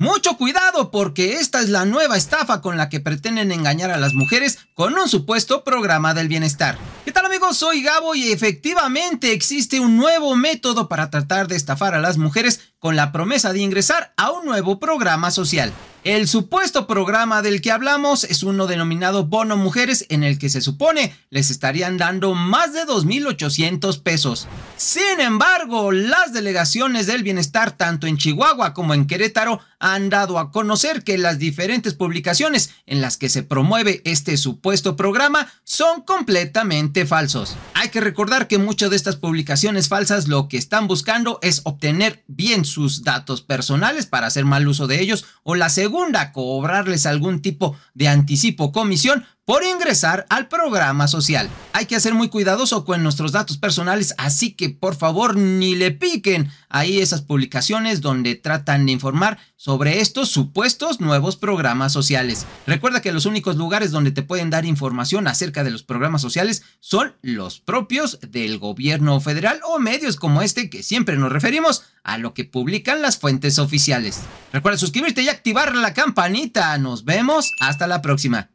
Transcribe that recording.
Mucho cuidado porque esta es la nueva estafa con la que pretenden engañar a las mujeres con un supuesto programa del bienestar. ¿Qué tal amigos? Soy Gabo y efectivamente existe un nuevo método para tratar de estafar a las mujeres con la promesa de ingresar a un nuevo programa social. El supuesto programa del que hablamos es uno denominado Bono Mujeres en el que se supone les estarían dando más de 2.800 pesos. Sin embargo, las delegaciones del bienestar tanto en Chihuahua como en Querétaro han dado a conocer que las diferentes publicaciones en las que se promueve este supuesto programa son completamente falsos. Hay que recordar que muchas de estas publicaciones falsas lo que están buscando es obtener bien sus datos personales para hacer mal uso de ellos o la segunda, cobrarles algún tipo de anticipo comisión por ingresar al programa social. Hay que ser muy cuidadoso con nuestros datos personales, así que por favor ni le piquen ahí esas publicaciones donde tratan de informar sobre estos supuestos nuevos programas sociales. Recuerda que los únicos lugares donde te pueden dar información acerca de los programas sociales son los propios del gobierno federal o medios como este que siempre nos referimos a lo que publican las fuentes oficiales. Recuerda suscribirte y activar la campanita. Nos vemos hasta la próxima.